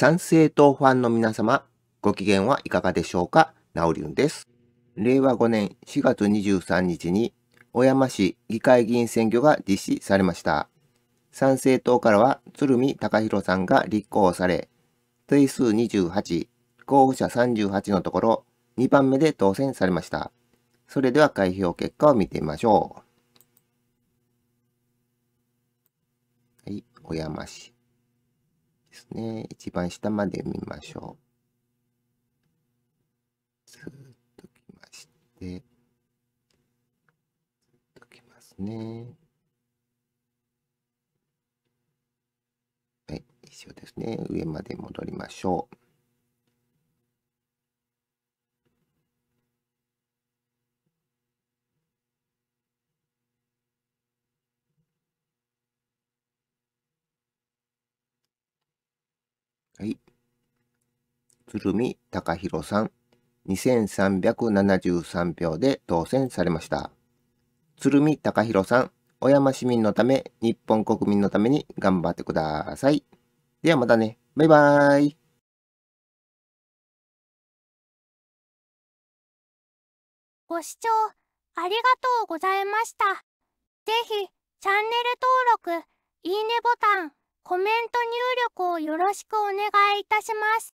賛成党ファンの皆様、ご機嫌はいかがでしょうかナオリュンです。令和5年4月23日に、小山市議会議員選挙が実施されました。賛成党からは鶴見隆弘さんが立候補され、定数28、候補者38のところ、2番目で当選されました。それでは開票結果を見てみましょう。はい、小山市。ですね。一番下まで見ましょう。ずっときまして、ずっときますね。はい、一緒ですね。上まで戻りましょう。鶴見隆弘さん、2373票で当選されました。鶴見隆弘さん、小山市民のため、日本国民のために頑張ってください。ではまたね。バイバーイ。ご視聴ありがとうございました。ぜひ、チャンネル登録、いいねボタン、コメント入力をよろしくお願いいたします。